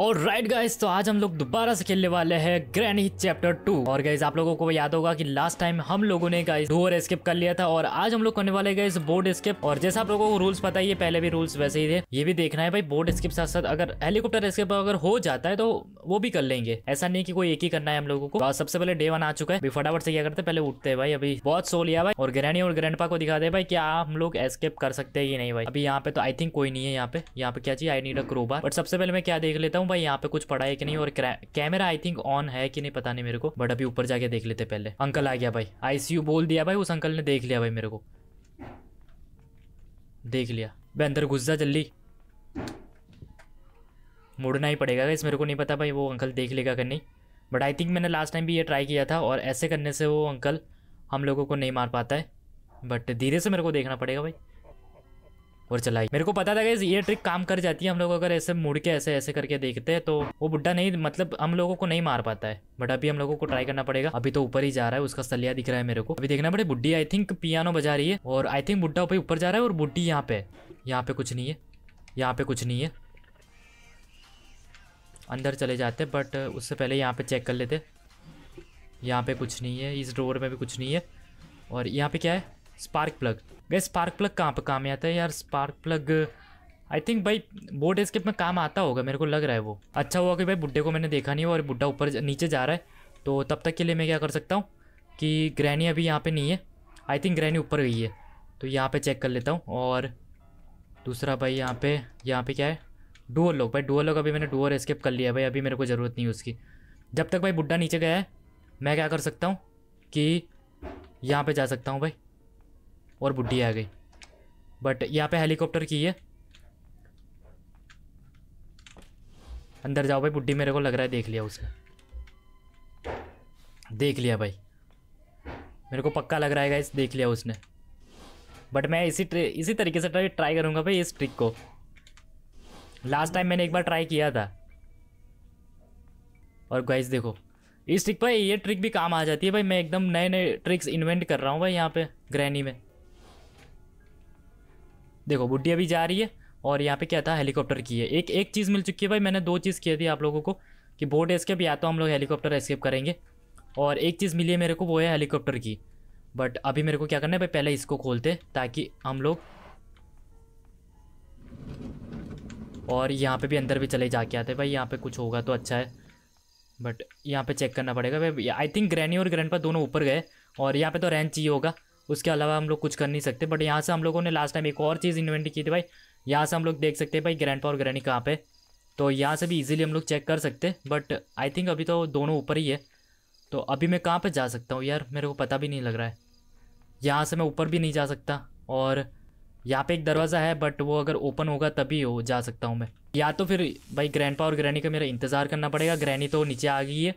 और right guys तो आज हम लोग दोबारा से खेलने वाले हैं ग्रैंड हिट चैप्टर टू और गाइज आप लोगों को याद होगा कि लास्ट टाइम हम लोगों ने गाइज डोर स्केप कर लिया था और आज हम लोग करने वाले गए बोर्ड स्केप और जैसा आप लोगों को रूल्स पता ही है पहले भी रूल्स वैसे ही थे ये भी देखना है भाई बोर्ड स्केप साथ साथ अगर हेलीकॉप्टर स्केप अगर हो जाता है तो वो भी कर लेंगे ऐसा नहीं की कोई एक ही करना है हम लोगों को तो सबसे पहले डे वन आ चुका है फटाफट से क्या करते पहले उठते हैं भाई अभी बहुत सो लिया भाई और ग्रैनी और ग्रैंड को दिखा दे भाई क्या हम लोग एस्केप कर सकते हैं कि नहीं भाई अभी यहाँ पे तो आई थिंक कोई नहीं है यहाँ पे यहाँ पे क्या चाहिए आई नीड अ क्रोबा बट सबसे पहले मैं क्या देख लेता हूँ हूँ भाई यहाँ पे कुछ पड़ा है कि नहीं और कैमरा आई थिंक ऑन है कि नहीं पता नहीं मेरे को बट अभी ऊपर जाके देख लेते पहले अंकल आ गया भाई आईसीयू बोल दिया भाई उस अंकल ने देख लिया भाई मेरे को देख लिया भाई अंदर घुस जा जल्दी मुड़ना ही पड़ेगा इस मेरे को नहीं पता भाई वो अंकल देख लेगा कि नहीं बट आई थिंक मैंने लास्ट टाइम भी ये ट्राई किया था और ऐसे करने से वो अंकल हम लोगों को नहीं मार पाता है बट धीरे से मेरे को देखना पड़ेगा भाई और चलाई मेरे को पता था कि ये ट्रिक काम कर जाती है हम लोग अगर ऐसे मुड़ के ऐसे ऐसे करके देखते हैं तो वो बुड्ढा नहीं मतलब हम लोगों को नहीं मार पाता है बट अभी हम लोगों को ट्राई करना पड़ेगा अभी तो ऊपर ही जा रहा है उसका सलिया दिख रहा है मेरे को अभी देखना पड़े बुड्ढी आई थिंक पियानो बजा रही है और आई थिंक बुड्ढा ऊपर जा रहा है और बुड्ढी यहाँ पे यहाँ पे कुछ नहीं है यहाँ पे कुछ नहीं है अंदर चले जाते बट उससे पहले यहाँ पे चेक कर लेते यहाँ पे कुछ नहीं है इस डोर में भी कुछ नहीं है और यहाँ पे क्या है स्पार्क प्लग गए स्पार्क प्लग कहाँ पर काम आता है यार स्पार्क प्लग आई थिंक भाई बोर्ड स्केप में काम आता होगा मेरे को लग रहा है वो अच्छा हुआ कि भाई बुढ़े को मैंने देखा नहीं और बुढ़ा ऊपर नीचे जा रहा है तो तब तक के लिए मैं क्या कर सकता हूँ कि ग्रैनी अभी यहाँ पे नहीं है आई थिंक ग्रैनी ऊपर गई है तो यहाँ पे चेक कर लेता हूँ और दूसरा भाई यहाँ पे यहाँ पे क्या है डुअल लोग भाई डुअल लोग अभी मैंने डुअर स्केप कर लिया भाई अभी मेरे को ज़रूरत नहीं है उसकी जब तक भाई बुढ़ा नीचे गया है मैं क्या कर सकता हूँ कि यहाँ पे जा सकता हूँ भाई और बुढ़ी आ गई बट यहाँ पे हेलीकॉप्टर की है अंदर जाओ भाई बुढ़ी मेरे को लग रहा है देख लिया उसने देख लिया भाई मेरे को पक्का लग रहा है इस देख लिया उसने बट मैं इसी इसी तरीके से ट्राई ट्राई करूँगा भाई इस ट्रिक को लास्ट टाइम मैंने एक बार ट्राई किया था और गाइस देखो इस ट्रिक पर ये ट्रिक भी काम आ जाती है भाई मैं एकदम नए नए ट्रिक्स इन्वेंट कर रहा हूँ भाई यहाँ पे ग्रैनी में देखो बुढ़ी अभी जा रही है और यहाँ पे क्या था हेलीकॉप्टर की है एक एक चीज़ मिल चुकी है भाई मैंने दो चीज़ की थी आप लोगों को कि बोट एस्केप या तो हम लोग हेलीकॉप्टर एस्केप करेंगे और एक चीज़ मिली है मेरे को वो है हेलीकॉप्टर की बट अभी मेरे को क्या करना है भाई पहले इसको खोलते ताकि हम लोग और यहाँ पे भी अंदर भी चले जाके आते भाई यहाँ पे कुछ होगा तो अच्छा है बट यहाँ पे चेक करना पड़ेगा भाई आई थिंक ग्रैनी और ग्रैंड दोनों ऊपर गए और यहाँ पे तो रेंच चाहिए होगा उसके अलावा हम लोग कुछ कर नहीं सकते बट यहाँ से हम लोगों ने लास्ट टाइम एक और चीज़ इन्वेंट की थी भाई यहाँ से हम लोग देख सकते हैं भाई ग्रैंड और ग्रैनी कहाँ पे तो यहाँ से भी इजीली हम लोग चेक कर सकते बट आई थिंक अभी तो दोनों ऊपर ही है तो अभी मैं कहाँ पर जा सकता हूँ यार मेरे को पता भी नहीं लग रहा है यहाँ से मैं ऊपर भी नहीं जा सकता और यहाँ पे एक दरवाज़ा है बट वो अगर ओपन होगा तभी हो जा सकता हूँ मैं या तो फिर भाई ग्रैंडपा और ग्रैनी का मेरा इंतज़ार करना पड़ेगा ग्रैनी तो नीचे आ गई है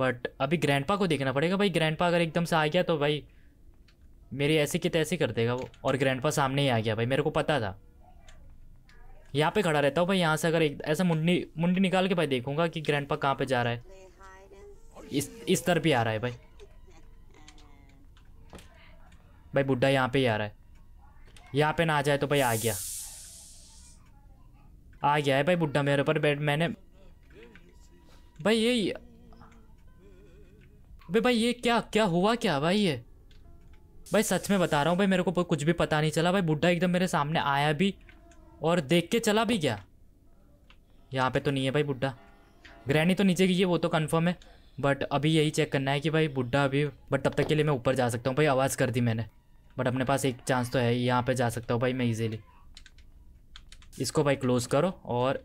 बट अभी ग्रैंडपा को देखना पड़ेगा भाई ग्रैंडपा अगर एकदम से आ गया तो भाई मेरे ऐसे के तैसे कर देगा वो और ग्रैंडपा सामने ही आ गया भाई मेरे को पता था यहाँ पे खड़ा रहता हूँ भाई यहाँ से अगर एक ऐसा मुंडी मुंडी निकाल के भाई देखूंगा कि ग्रैंडपा कहाँ पे जा रहा है इस इस तरफ ही आ रहा है भाई भाई बुढ़ा यहाँ पे ही आ रहा है यहाँ पे ना आ जाए तो भाई आ गया आ गया है भाई बुढ़ा मेरे ऊपर बैठ मैंने भाई ये भाई भाई ये क्या क्या हुआ क्या भाई ये भाई सच में बता रहा हूँ भाई मेरे को कुछ भी पता नहीं चला भाई बुढ़ा एकदम मेरे सामने आया भी और देख के चला भी गया यहाँ पे तो नहीं है भाई बुढ़ा ग्रैनी तो नीचे गई है वो तो कन्फर्म है बट अभी यही चेक करना है कि भाई बुढ़ा अभी बट तब तक के लिए मैं ऊपर जा सकता हूँ भाई आवाज़ कर दी मैंने बट अपने पास एक चांस तो है ही यहाँ पर जा सकता हूँ भाई मैं ईजिली इसको भाई क्लोज़ करो और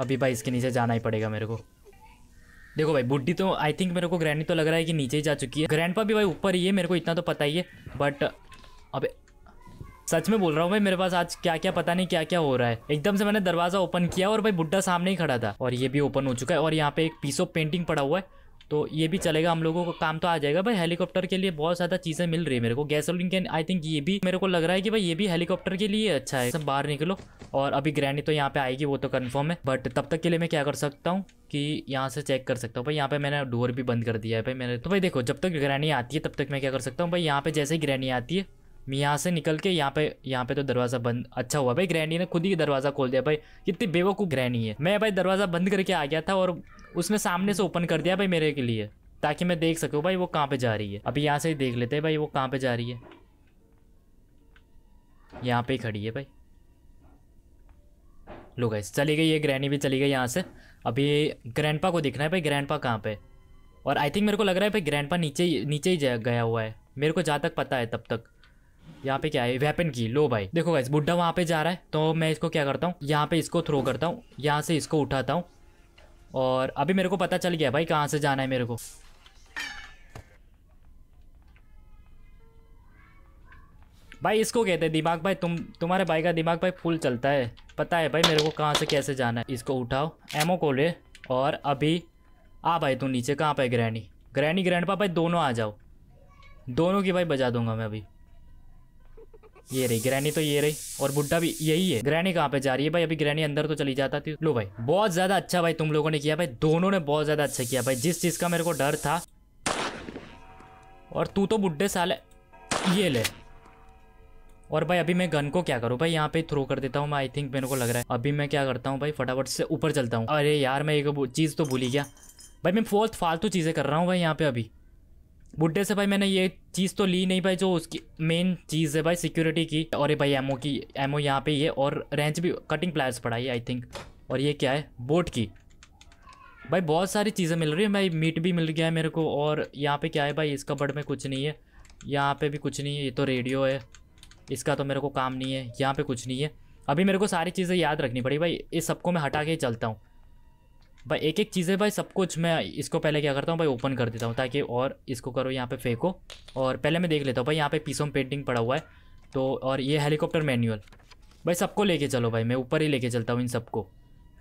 अभी भाई इसके नीचे जाना ही पड़ेगा मेरे को देखो भाई बुढ़ी तो आई थिंक मेरे को ग्रैंडी तो लग रहा है कि नीचे ही जा चुकी है ग्रैंडपा भी भाई ऊपर ही है मेरे को इतना तो पता ही है बट अबे सच में बोल रहा हूँ भाई मेरे पास आज क्या क्या पता नहीं क्या क्या हो रहा है एकदम से मैंने दरवाजा ओपन किया और भाई बुड्ढा सामने ही खड़ा था और ये भी ओपन हो चुका है और यहाँ पे एक पीस ऑफ पेंटिंग पड़ा हुआ है तो ये भी चलेगा हम लोगों को काम तो आ जाएगा भाई हेलीकॉप्टर के लिए बहुत ज़्यादा चीज़ें मिल रही है मेरे को गैसोलिन के आई थिंक ये भी मेरे को लग रहा है कि भाई ये भी हेलीकॉप्टर के लिए अच्छा है सब बाहर निकलो और अभी ग्रैनी तो यहाँ पे आएगी वो तो कन्फर्म है बट तब तक के लिए मैं क्या कर सकता हूँ कि यहाँ से चेक कर सकता हूँ भाई यहाँ पे मैंने डोर भी बंद कर दिया है भाई मैंने तो भाई देखो जब तक ग्रैनी आती है तब तक मैं क्या कर सकता हूँ भाई यहाँ पे जैसे ही ग्रैनी आती है मैं यहाँ से निकल के यहाँ पे यहाँ पे तो दरवाज़ा बंद अच्छा हुआ भाई ग्रैनी ने खुद ही दरवाज़ा खोल दिया भाई कितनी बेवकूफ़ ग्रैनी है मैं भाई दरवाज़ा बंद करके आ गया था और उसने सामने से ओपन कर दिया भाई मेरे के लिए ताकि मैं देख सकूँ भाई वो कहाँ पे जा रही है अभी यहाँ से ही देख लेते हैं भाई वो कहाँ पे जा रही है यहाँ पे ही खड़ी है भाई लो गाइस चली गई ये ग्रैनी भी चली गई यहाँ से अभी ग्रैंडपा को दिखना है भाई ग्रैंडपा कहाँ पे और आई थिंक मेरे को लग रहा है भाई ग्रैंडपा नीचे ही नीचे ही गया हुआ है मेरे को जहाँ तक पता है तब तक यहाँ पे क्या है वेपन की लो भाई देखो गाइस बुढ़ा वहाँ पे जा रहा है तो मैं इसको क्या करता हूँ यहाँ पे इसको थ्रो करता हूँ यहाँ से इसको उठाता हूँ और अभी मेरे को पता चल गया भाई कहाँ से जाना है मेरे को भाई इसको कहते हैं दिमाग भाई तुम तुम्हारे भाई का दिमाग भाई फुल चलता है पता है भाई मेरे को कहाँ से कैसे जाना है इसको उठाओ एमओ को ले और अभी आ भाई तू नीचे कहाँ पे ग्रैनी ग्रैनी ग्रैंडपा भाई दोनों आ जाओ दोनों की भाई बजा दूंगा मैं अभी ये रही ग्रैनी तो ये रही और बुढ़ा भी यही है ग्रैनी कहाँ पे जा रही है भाई अभी ग्रैनी अंदर तो चली जाता थी लो भाई बहुत ज्यादा अच्छा भाई तुम लोगों ने किया भाई दोनों ने बहुत ज्यादा अच्छा किया भाई जिस चीज का मेरे को डर था और तू तो बुढ़े साले ये ले और भाई अभी मैं गन को क्या करूँ भाई यहाँ पे थ्रो कर देता हूँ मैं आई थिंक मेरे को लग रहा है अभी मैं क्या करता हूँ भाई फटाफट से ऊपर चलता हूँ अरे यार मैं एक चीज़ तो भूली गया भाई मैं फोर्थ फालतू चीज़ें कर रहा हूँ भाई यहाँ पे अभी बुड्ढे से भाई मैंने ये चीज़ तो ली नहीं भाई जो उसकी मेन चीज़ है भाई सिक्योरिटी की और ये भाई एमओ की एमओ यहाँ पे ये और रेंच भी कटिंग प्लायर्स पड़ा है आई थिंक और ये क्या है बोट की भाई बहुत सारी चीज़ें मिल रही है भाई मीट भी मिल गया है मेरे को और यहाँ पे क्या है भाई इसका बर्ड में कुछ नहीं है यहाँ पर भी कुछ नहीं है ये तो रेडियो है इसका तो मेरे को काम नहीं है यहाँ पर कुछ नहीं है अभी मेरे को सारी चीज़ें याद रखनी पड़ी भाई इस सबको मैं हटा के चलता हूँ भाई एक एक चीज़ है भाई सब कुछ मैं इसको पहले क्या करता हूँ भाई ओपन कर देता हूँ ताकि और इसको करो यहाँ पे फेंको और पहले मैं देख लेता हूँ भाई यहाँ पे पीसोम पेंटिंग पड़ा हुआ है तो और ये हेलीकॉप्टर मैनुअल भाई सबको लेके चलो भाई मैं ऊपर ही लेके चलता हूँ इन सबको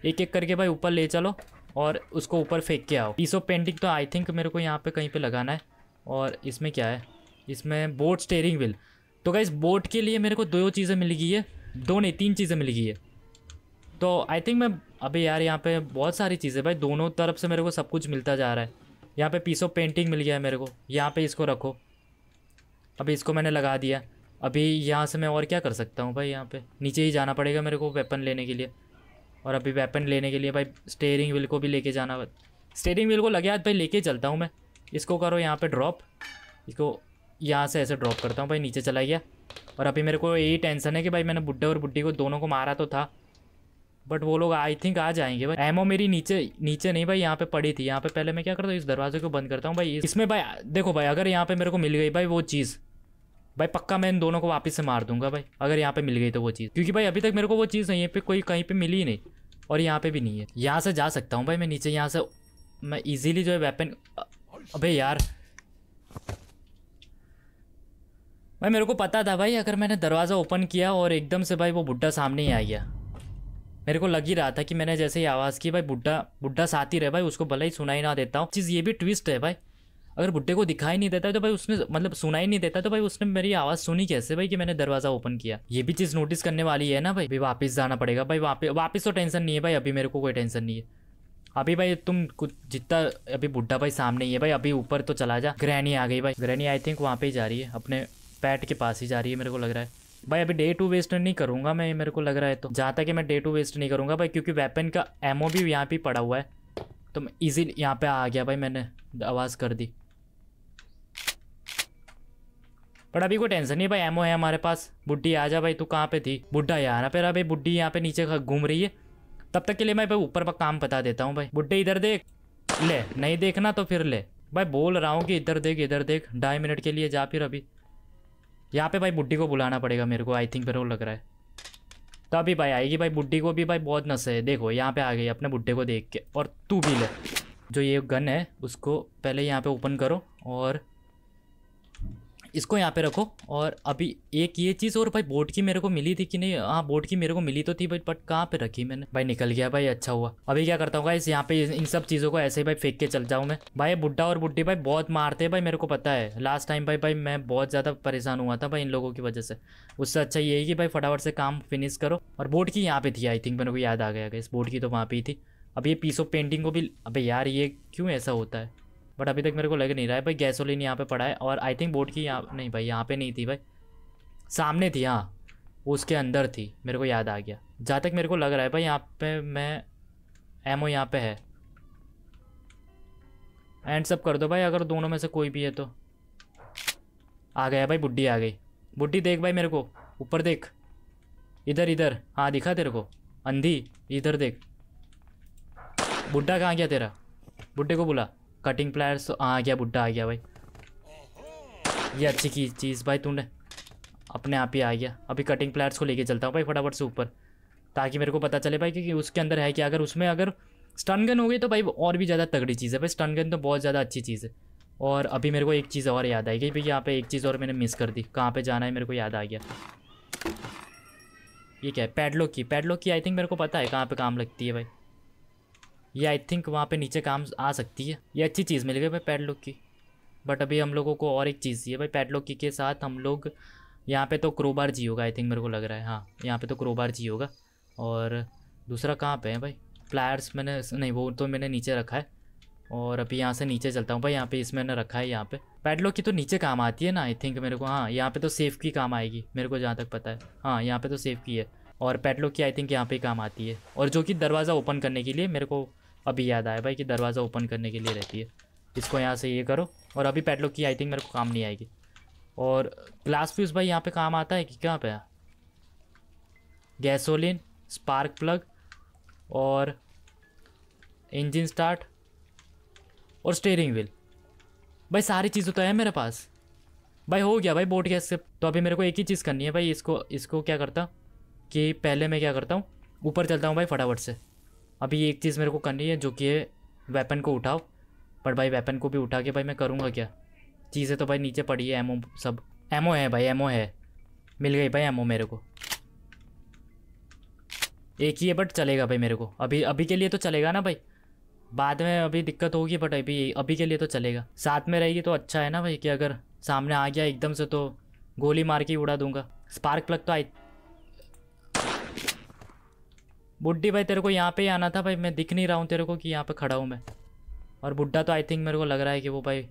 एक एक करके भाई ऊपर ले चलो और उसको ऊपर फेंक के आओ पीस ऑफ पेंटिंग तो आई थिंक मेरे को यहाँ पर कहीं पर लगाना है और इसमें क्या है इसमें बोट स्टेयरिंग व्हील तो क्या बोट के लिए मेरे को दो चीज़ें मिल गई है दो नहीं तीन चीज़ें मिल गई है तो आई थिंक मैं अभी यार यहाँ पे बहुत सारी चीज़ें भाई दोनों तरफ से मेरे को सब कुछ मिलता जा रहा है यहाँ पे पीस ऑफ पेंटिंग मिल गया है मेरे को यहाँ पे इसको रखो अभी इसको मैंने लगा दिया अभी यहाँ से मैं और क्या कर सकता हूँ भाई यहाँ पे नीचे ही जाना पड़ेगा मेरे को वेपन लेने के लिए और अभी वेपन लेने के लिए भाई स्टेयरिंग व्हील को भी लेके जाना स्टेयरिंग व्हील को लगे आज भाई लेके चलता हूँ मैं इसको करो यहाँ पर ड्रॉप इसको यहाँ से ऐसे ड्रॉप करता हूँ भाई नीचे चला गया और अभी मेरे को यही टेंशन है कि भाई मैंने बुढ़े और बुढ़ी को दोनों को मारा तो था बट वो लोग आई थिंक आ जाएंगे भाई एमओ मेरी नीचे नीचे नहीं भाई यहाँ पे पड़ी थी यहाँ पे पहले मैं क्या करता हूँ इस दरवाजे को बंद करता हूँ भाई इसमें भाई देखो भाई अगर यहाँ पे मेरे को मिल गई भाई वो चीज़ भाई पक्का मैं इन दोनों को वापस से मार दूंगा भाई अगर यहाँ पे मिल गई तो वो चीज़ क्योंकि भाई अभी तक मेरे को वो चीज़ नहीं है पे कोई कहीं पे मिली ही नहीं और यहाँ पे भी नहीं है यहाँ से जा सकता हूँ भाई मैं नीचे यहाँ से मैं इजीली जो है वेपन अबे यार भाई मेरे को पता था भाई अगर मैंने दरवाज़ा ओपन किया और एकदम से भाई वो बुढ़ा सामने ही आ गया मेरे को लग ही रहा था कि मैंने जैसे ही आवाज़ की भाई बुढ़ा बुढ़ा साथी रहे भाई उसको भले ही सुनाई ना देता हूँ चीज़ ये भी ट्विस्ट है भाई अगर बुढ़े को दिखाई नहीं देता है तो भाई उसने मतलब सुनाई नहीं देता तो भाई उसने मेरी आवाज़ सुनी कैसे भाई कि मैंने दरवाज़ा ओपन किया ये भी चीज़ नोटिस करने वाली है ना भाई भाई वापस जाना पड़ेगा भाई वापस वापस तो टेंशन नहीं है भाई अभी मेरे को कोई टेंशन नहीं है अभी भाई तुम कुछ जितना अभी बुढ़ा भाई सामने ही है भाई अभी ऊपर तो चला जा ग्रहणी आ गई भाई ग्रहणी आई थिंक वहाँ पे ही जा रही है अपने पैट के पास ही जा रही है मेरे को लग रहा है भाई अभी डे टू वेस्ट नहीं करूंगा मैं मेरे को लग रहा है तो जहाँ तक मैं डे टू वेस्ट नहीं करूंगा भाई क्योंकि वेपन का एमओ भी यहाँ पे पड़ा हुआ है तो मैं इजी यहाँ पे आ गया भाई मैंने आवाज़ कर दी बट अभी कोई टेंशन नहीं भाई एमओ है हमारे पास बुढ़ी आ जा भाई तू कहाँ पे थी बुढ़ा यार फिर अभी बुढ़ी यहाँ पे नीचे घूम रही है तब तक के लिए मैं भाई ऊपर पर काम बता देता हूँ भाई बुढ़े इधर देख ले नहीं देखना तो फिर ले भाई बोल रहा हूँ कि इधर देख इधर देख ढाई मिनट के लिए जा फिर अभी यहाँ पे भाई बुड्ढी को बुलाना पड़ेगा मेरे को आई थिंक मेरे को लग रहा है तभी भाई आएगी भाई बुड्ढी को भी भाई बहुत नशे है देखो यहाँ पे आ गई अपने बुड्ढे को देख के और तू भी ले जो ये गन है उसको पहले यहाँ पे ओपन करो और इसको यहाँ पे रखो और अभी एक ये चीज़ और भाई बोट की मेरे को मिली थी कि नहीं हाँ बोट की मेरे को मिली तो थी भाई बट कहाँ पे रखी मैंने भाई निकल गया भाई अच्छा हुआ अभी क्या करता हूँ इस यहाँ पे इन सब चीज़ों को ऐसे ही भाई फेंक के चल जाऊँ मैं भाई बुढ़ा और बुढ़ी भाई बहुत मारते हैं भाई मेरे को पता है लास्ट टाइम भाई भाई मैं बहुत ज़्यादा परेशान हुआ था भाई इन लोगों की वजह से उससे अच्छा यही कि भाई फटाफट से काम फिनिश करो और बोट की यहाँ पर थी आई थिंक मेरे को याद आ गया इस बोट की तो वहाँ पर ही थी अब ये पीस ऑफ पेंटिंग को भी अभी यार ये क्यों ऐसा होता है बट अभी तक मेरे को लग नहीं रहा है भाई गैसोलीन यहाँ पे पड़ा है और आई थिंक बोट की यहाँ नहीं भाई यहाँ पे नहीं थी भाई सामने थी हाँ उसके अंदर थी मेरे को याद आ गया जहाँ तक मेरे को लग रहा है भाई यहाँ पे मैं एमओ यहाँ पर है एंड सब कर दो भाई अगर दोनों में से कोई भी है तो आ गया भाई बुढ़ी आ गई बुढ़ी देख भाई मेरे को ऊपर देख इधर इधर हाँ दिखा तेरे को अंधी इधर देख बुढ़ा कहाँ गया तेरा बुढ़े को बुला कटिंग प्लायर सो आ गया बुढ़ा आ गया भाई ये अच्छी की चीज़ भाई तूने अपने आप ही आ गया अभी कटिंग प्लायर्स को लेके चलता हूँ भाई फटाफट से ऊपर ताकि मेरे को पता चले भाई क्योंकि उसके अंदर है कि अगर उसमें अगर स्टन गन हो गई तो भाई और भी ज़्यादा तगड़ी चीज़ है भाई स्टन गन तो बहुत ज़्यादा अच्छी चीज़ है और अभी मेरे को एक चीज़ और याद आई गई भाई यहाँ पे एक चीज़ और मैंने मिस कर दी कहाँ पे जाना है मेरे को याद आ गया ये क्या है पैडलॉक की पैडलॉक की आई थिंक मेरे को पता है कहाँ पर काम लगती है भाई ये आई थिंक वहाँ पे नीचे काम आ सकती है ये अच्छी चीज़ मिल गई भाई पैडलॉक की बट अभी हम लोगों को और एक चीज़ चाहिए भाई पैडलॉक की के साथ हम लोग यहाँ पे तो क्रोबार जी होगा आई थिंक मेरे को लग रहा है हाँ यहाँ पे तो क्रोबार जी होगा और दूसरा कहाँ पे है भाई प्लायर्स मैंने नहीं वो तो मैंने नीचे रखा है और अभी यहाँ से नीचे चलता हूँ भाई यहाँ पे इसमें मैंने रखा है यहाँ पे पैडलॉक की तो नीचे काम आती है ना आई थिंक मेरे को हाँ यहाँ पे तो सेफ की काम आएगी मेरे को जहाँ तक पता है हाँ यहाँ पे तो सेफ की है और पैडलॉक की आई थिंक यहाँ पे काम आती है और जो कि दरवाज़ा ओपन करने के लिए मेरे को अभी याद आया भाई कि दरवाज़ा ओपन करने के लिए रहती है इसको यहाँ से ये करो और अभी पैडलॉक की आई थिंक मेरे को काम नहीं आएगी और ग्लास फ्यूज़ भाई यहाँ पे काम आता है कि कहाँ पे गैसोलिन स्पार्क प्लग और इंजन स्टार्ट और स्टेयरिंग व्हील भाई सारी चीज़ें तो है मेरे पास भाई हो गया भाई बोट गैस से तो अभी मेरे को एक ही चीज़ करनी है भाई इसको इसको क्या करता कि पहले मैं क्या करता हूँ ऊपर चलता हूँ भाई फटाफट से अभी एक चीज़ मेरे को करनी है जो कि है वेपन को उठाओ पर भाई वेपन को भी उठा के भाई मैं करूँगा क्या चीज़ें तो भाई नीचे पड़ी है एमओ सब एमओ है भाई एमओ है मिल गई भाई एमओ मेरे को एक ही है बट चलेगा भाई मेरे को अभी अभी के लिए तो चलेगा ना भाई बाद में अभी दिक्कत होगी बट अभी अभी के लिए तो चलेगा साथ में रहेगी तो अच्छा है ना भाई कि अगर सामने आ गया एकदम से तो गोली मार के उड़ा दूंगा स्पार्क प्लग तो आई बुड्ढी भाई तेरे को यहाँ पे ही आना था भाई मैं दिख नहीं रहा हूँ तेरे को कि यहाँ पे खड़ा हूँ मैं और बुढ़ा तो आई थिंक मेरे को लग रहा है कि वो भाई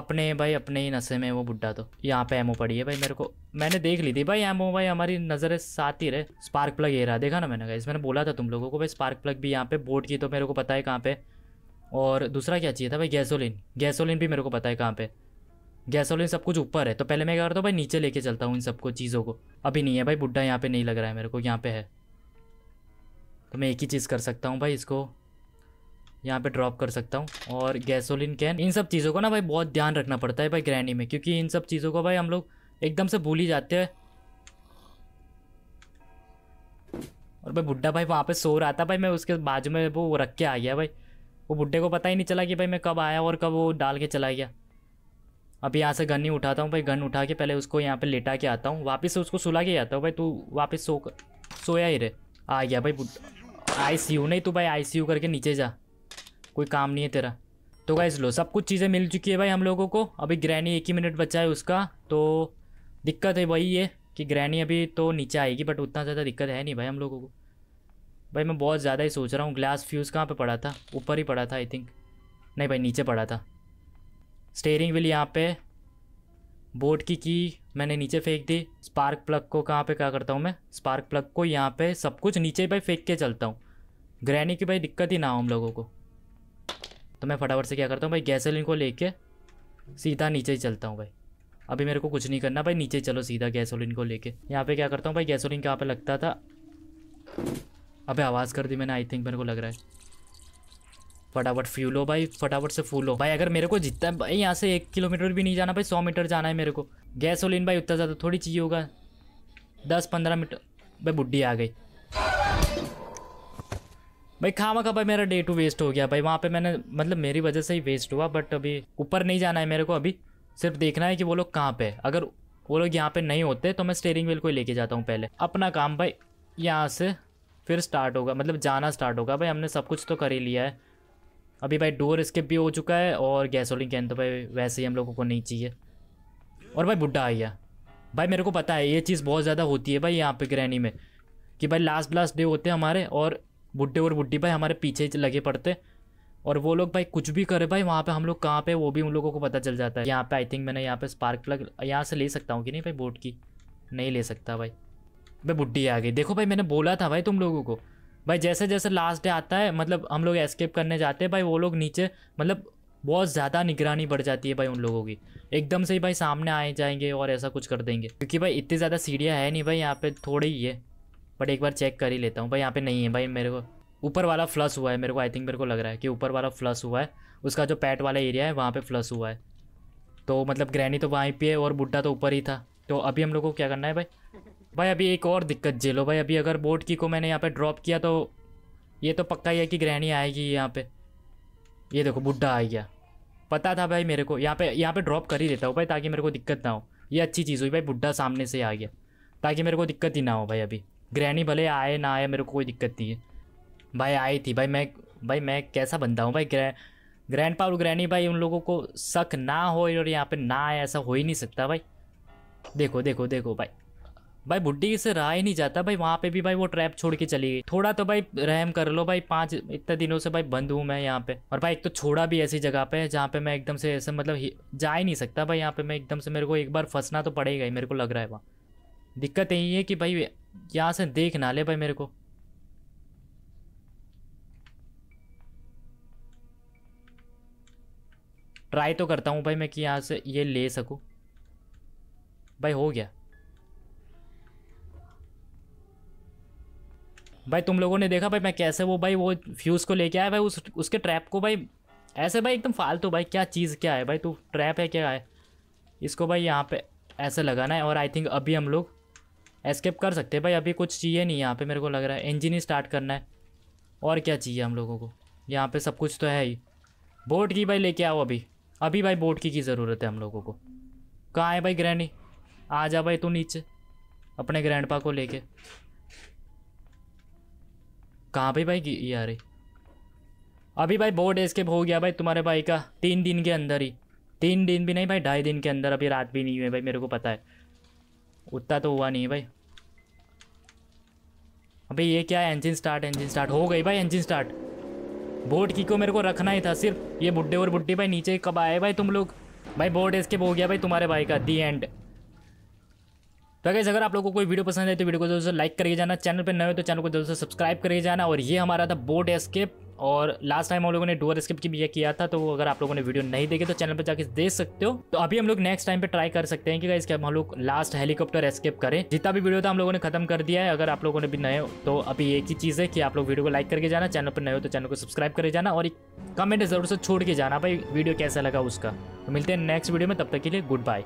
अपने भाई अपने ही नशे में वो बुढ़ा तो यहाँ पे एमओ पड़ी है भाई मेरे को मैंने देख ली थी भाई एमओ भाई हमारी नज़र साथ ही रहे स्पार्क प्लग ये रहा देखा ना मैंने कहा मैंने बोला था तुम लोगों को भाई स्पार्क प्लग भी यहाँ पे बोर्ड की तो मेरे को पता है कहाँ पे और दूसरा क्या चाहिए था भाई गैसोलिन गैसोलिन भी मेरे को पता है कहाँ पे गैसोलिन सब कुछ ऊपर है तो पहले मैं क्या करता हूँ भाई नीचे लेके चलता हूँ इन सबको चीज़ों को अभी नहीं है भाई बुढ़ा यहाँ पे नहीं लग रहा है मेरे को यहाँ पे है तो मैं एक ही चीज़ कर सकता हूँ भाई इसको यहाँ पे ड्रॉप कर सकता हूँ और गैसोलिन कैन इन सब चीज़ों को ना भाई बहुत ध्यान रखना पड़ता है भाई ग्रैनी में क्योंकि इन सब चीज़ों को भाई हम लोग एकदम से भूल ही जाते हैं और भाई बुढ़ा भाई वहाँ पे सो रहा था भाई मैं उसके बाजू में वो रख के आ गया भाई वो बुढ़े को पता ही नहीं चला कि भाई मैं कब आया और कब वो डाल के चला गया अब यहाँ से गन ही उठाता हूँ भाई गन उठा के पहले उसको यहाँ पर लेटा के आता हूँ वापस उसको सुला के आता हूँ भाई तू वापस सो सोया ही रहे आ गया भाई बुढ़ा आईसीयू नहीं तू तो भाई आईसीयू करके नीचे जा कोई काम नहीं है तेरा तो गाइस लो सब कुछ चीज़ें मिल चुकी है भाई हम लोगों को अभी ग्रैनी एक ही मिनट बचा है उसका तो दिक्कत है वही है कि ग्रैनी अभी तो नीचे आएगी बट उतना ज़्यादा दिक्कत है नहीं भाई हम लोगों को भाई मैं बहुत ज़्यादा ही सोच रहा हूँ ग्लास फ्यूज़ कहाँ पे पड़ा था ऊपर ही पड़ा था आई थिंक नहीं भाई नीचे पड़ा था स्टेयरिंग व्हील यहाँ पे बोट की की मैंने नीचे फेंक दी स्पार्क प्लग को कहाँ पे क्या करता हूँ मैं स्पार्क प्लग को यहाँ पे सब कुछ नीचे भाई फेंक के चलता हूँ ग्रहणी की भाई दिक्कत ही ना हो हम लोगों को तो मैं फटाफट से क्या करता हूँ भाई गैसोलिन को लेके सीधा नीचे ही चलता हूँ भाई अभी मेरे को कुछ नहीं करना भाई नीचे चलो सीधा गैसोलिन को लेके यहाँ पे क्या करता हूँ भाई गैसोलिन कहाँ पे लगता था अभी आवाज़ कर दी मैंने आई थिंक मेरे को लग रहा है फटाफट फ्यूल हो भाई फटाफट से फूल हो भाई अगर मेरे को जितना भाई यहाँ से एक किलोमीटर भी नहीं जाना भाई सौ मीटर जाना है मेरे को गैसोलिन भाई उतना ज़्यादा थोड़ी चाहिए होगा दस पंद्रह मिनट भाई बुढ़ी आ गई भाई खामा खा भाई मेरा डे टू वेस्ट हो गया भाई वहाँ पे मैंने मतलब मेरी वजह से ही वेस्ट हुआ बट अभी ऊपर नहीं जाना है मेरे को अभी सिर्फ देखना है कि वो लोग कहाँ पे अगर वो लोग यहाँ पे नहीं होते तो मैं स्टेयरिंग व्हील को ही लेके जाता हूँ पहले अपना काम भाई यहाँ से फिर स्टार्ट होगा मतलब जाना स्टार्ट होगा भाई हमने सब कुछ तो कर ही लिया है अभी भाई डोर स्किप भी हो चुका है और गैसोलिन कैन तो भाई वैसे ही हम लोगों को नहीं चाहिए और भाई बुढ़ा आ गया भाई मेरे को पता है ये चीज़ बहुत ज़्यादा होती है भाई यहाँ पे ग्रहणी में कि भाई लास्ट लास्ट डे होते हैं हमारे और बुढ़े और बुढ़ी भाई हमारे पीछे लगे पड़ते और वो लोग भाई कुछ भी करे भाई वहाँ पे हम लोग कहाँ पे वो भी उन लोगों को पता चल जाता है यहाँ पे आई थिंक मैंने यहाँ पे स्पार्क प्लग यहाँ से ले सकता हूँ कि नहीं भाई बोट की नहीं ले सकता भाई भाई बुढ़ी आ गई देखो भाई मैंने बोला था भाई तुम लोगों को भाई जैसे जैसे लास्ट डे आता है मतलब हम लोग एस्केप करने जाते हैं भाई वो लोग नीचे मतलब बहुत ज़्यादा निगरानी बढ़ जाती है भाई उन लोगों की एकदम से ही भाई सामने आए जाएंगे और ऐसा कुछ कर देंगे क्योंकि भाई इतनी ज़्यादा सीढ़ियाँ है नहीं भाई यहाँ पे थोड़ी ही है बट एक बार चेक कर ही लेता हूँ भाई यहाँ पे नहीं है भाई मेरे को ऊपर वाला फ्लस हुआ है मेरे को आई थिंक मेरे को लग रहा है कि ऊपर वाला फ्लस हुआ है उसका जो पैट वाला एरिया है वहाँ पर फ्लस हुआ है तो मतलब ग्रहणी तो वहीं पर है और बुढ़ा तो ऊपर ही था तो अभी हम लोग को क्या करना है भाई भाई अभी एक और दिक्कत झेलो भाई अभी अगर बोट की को मैंने यहाँ पर ड्रॉप किया तो ये तो पक्का ही है कि ग्रहणी आएगी यहाँ पर ये देखो बुढ़ा आ गया पता था भाई मेरे को यहाँ पे यहाँ पे ड्रॉप कर ही देता हूँ भाई ताकि मेरे को दिक्कत ना हो ये अच्छी चीज़ हुई भाई बुढ़ा सामने से आ गया ताकि मेरे को दिक्कत ही ना हो भाई अभी ग्रहणी भले आए ना आए मेरे को कोई दिक्कत नहीं है भाई आई थी भाई मैं भाई मैं कैसा बंदा हूँ भाई ग्रैंड पा और ग्रहणी भाई उन लोगों को शक ना हो और यहाँ पे ना आए ऐसा हो ही नहीं सकता भाई देखो देखो देखो भाई भाई बुड्ढी से रहा ही नहीं जाता भाई वहाँ पे भी भाई वो ट्रैप छोड़ के चली गई थोड़ा तो भाई रहम कर लो भाई पाँच इतने दिनों से भाई बंद हूँ मैं यहाँ पे और भाई एक तो छोड़ा भी ऐसी जगह पे जहाँ पे मैं एकदम से ऐसे मतलब जा ही नहीं सकता भाई यहाँ पे मैं एकदम से मेरे को एक बार फंसना तो पड़ेगा ही मेरे को लग रहा है वहाँ दिक्कत यही है कि भाई यहाँ से देख ना ले भाई मेरे को ट्राई तो करता हूँ भाई मैं कि यहाँ से ये ले सकूँ भाई हो गया भाई तुम लोगों ने देखा भाई मैं कैसे वो भाई वो फ्यूज़ को लेके आया भाई उस उसके ट्रैप को भाई ऐसे भाई एकदम फालतू भाई क्या चीज़ क्या है भाई तू ट्रैप है क्या है इसको भाई यहाँ पे ऐसे लगाना है और आई थिंक अभी हम लोग एस्केप कर सकते हैं भाई अभी कुछ चाहिए नहीं यहाँ पर मेरे को लग रहा है इंजिन ही स्टार्ट करना है और क्या चाहिए हम लोगों को यहाँ पर सब कुछ तो है ही बोट की भाई लेके आओ अभी अभी भाई बोट की की ज़रूरत है हम लोगों को कहाँ है भाई ग्रैंडी आ जा भाई तू नीचे अपने ग्रैंड को लेके कहाँ पे भाई ये आ रही अभी भाई बोर्ड एस्केप हो गया भाई तुम्हारे भाई का तीन दिन के अंदर ही तीन दिन भी नहीं भाई ढाई दिन के अंदर अभी रात भी नहीं हुई भाई मेरे को पता है उतना तो हुआ नहीं भाई अभी ये क्या है इंजन स्टार्ट इंजन स्टार्ट हो गई भाई इंजन स्टार्ट बोट की को मेरे को रखना ही था सिर्फ ये बुड्ढे और बुड्ढी भाई नीचे कब आए भाई तुम लोग भाई बोर्ड इसके हो गया भाई तुम्हारे भाई का दी एंड तो अगर अगर आप लोगों को कोई वीडियो पसंद है तो वीडियो को जरूर से लाइक करके जाना चैनल पर नए हो तो चैनल को जरूर से सब्सक्राइब करके जाना और ये हमारा था बोट एस्केप और लास्ट टाइम हम लोगों ने डोर स्किप की भी किया था तो अगर आप लोगों ने वीडियो नहीं देखे तो चैनल पर जाकर देख सकते हो तो अभी हम लोग नेक्स्ट टाइम पे ट्राई कर सकते हैं कि इसके हम लोग लास्ट हेलीकॉप्टर एस्केप करें जितना भी वीडियो था हम लोगों ने खत्म कर दिया है अगर आप लोगों ने भी नए हो तो अभी एक ही चीज़ है कि आप लोग वीडियो को लाइक करके जाना चैनल पर नए हो तो चैनल को सब्सक्राइब करे जाना और कमेंट जरूर से छोड़ के जाना भाई वीडियो कैसा लगा उसका तो मिलते हैं नेक्स्ट वीडियो में तब तक के लिए गुड बाय